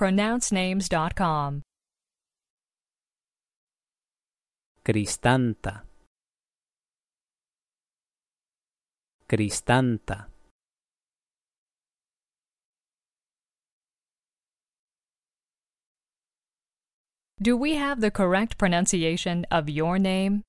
pronouncenames.com. Cristanta. Cristanta. Do we have the correct pronunciation of your name?